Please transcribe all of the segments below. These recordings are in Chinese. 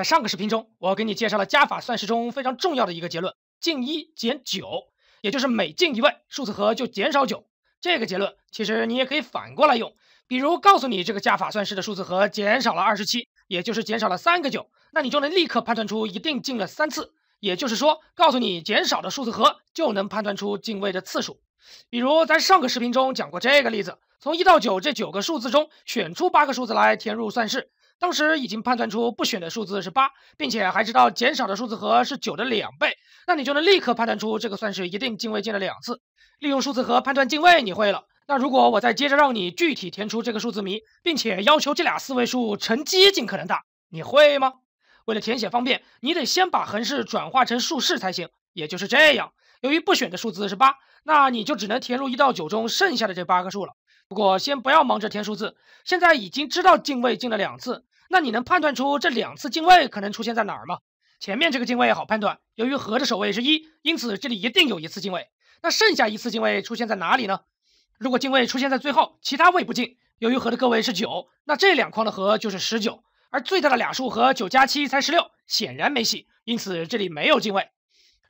在上个视频中，我给你介绍了加法算式中非常重要的一个结论：进一减九，也就是每进一位，数字和就减少九。这个结论其实你也可以反过来用，比如告诉你这个加法算式的数字和减少了二十七，也就是减少了三个九，那你就能立刻判断出一定进了三次。也就是说，告诉你减少的数字和，就能判断出进位的次数。比如在上个视频中讲过这个例子：从一到九这九个数字中选出八个数字来填入算式。当时已经判断出不选的数字是八，并且还知道减少的数字和是九的两倍，那你就能立刻判断出这个算式一定进位进了两次。利用数字和判断进位你会了，那如果我再接着让你具体填出这个数字谜，并且要求这俩四位数乘积尽可能大，你会吗？为了填写方便，你得先把横式转化成竖式才行。也就是这样，由于不选的数字是八，那你就只能填入一到九中剩下的这八个数了。不过先不要忙着填数字，现在已经知道进位进了两次。那你能判断出这两次进位可能出现在哪儿吗？前面这个进位好判断，由于和的首位是一，因此这里一定有一次进位。那剩下一次进位出现在哪里呢？如果进位出现在最后，其他位不进，由于和的个位是九，那这两框的和就是十九，而最大的俩数和九加七才十六，显然没戏，因此这里没有进位。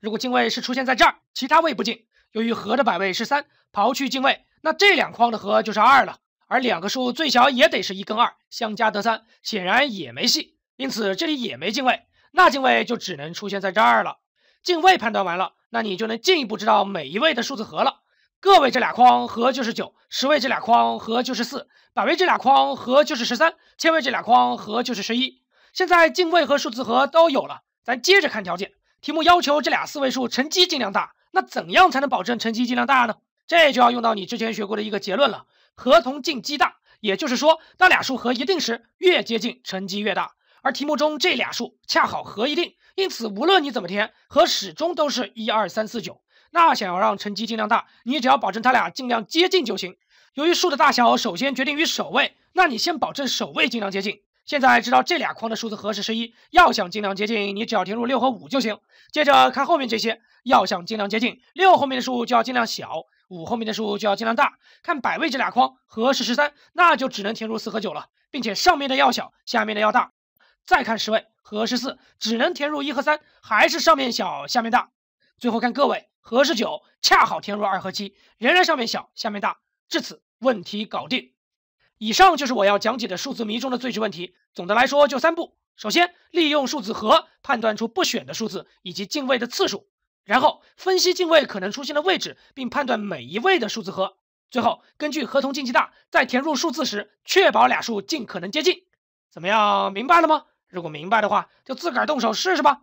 如果进位是出现在这儿，其他位不进，由于和的百位是三，刨去进位，那这两框的和就是二了。而两个数最小也得是一跟二，相加得三，显然也没戏，因此这里也没进位，那进位就只能出现在这儿了。进位判断完了，那你就能进一步知道每一位的数字和了。个位这俩框和就是九十位这俩框和就是四百位这俩框和就是十三千位这俩框和就是十一。现在进位和数字和都有了，咱接着看条件。题目要求这俩四位数乘积尽量大，那怎样才能保证乘积尽量大呢？这就要用到你之前学过的一个结论了。合同进积大，也就是说，当俩数和一定时，越接近乘积越大。而题目中这俩数恰好和一定，因此无论你怎么填，和始终都是一二三四九。那想要让乘积尽量大，你只要保证它俩尽量接近就行。由于数的大小首先决定于首位，那你先保证首位尽量接近。现在知道这俩框的数字和是十一，要想尽量接近，你只要填入六和五就行。接着看后面这些，要想尽量接近，六后面的数就要尽量小，五后面的数就要尽量大。看百位这俩框和是十三，那就只能填入四和九了，并且上面的要小，下面的要大。再看十位和是四，只能填入一和三，还是上面小下面大。最后看个位和是九，恰好填入二和七，仍然上面小下面大。至此，问题搞定。以上就是我要讲解的数字谜中的最值问题。总的来说，就三步：首先，利用数字和判断出不选的数字以及进位的次数；然后，分析进位可能出现的位置，并判断每一位的数字和；最后，根据合同进级大，在填入数字时确保俩数尽可能接近。怎么样，明白了吗？如果明白的话，就自个儿动手试试吧。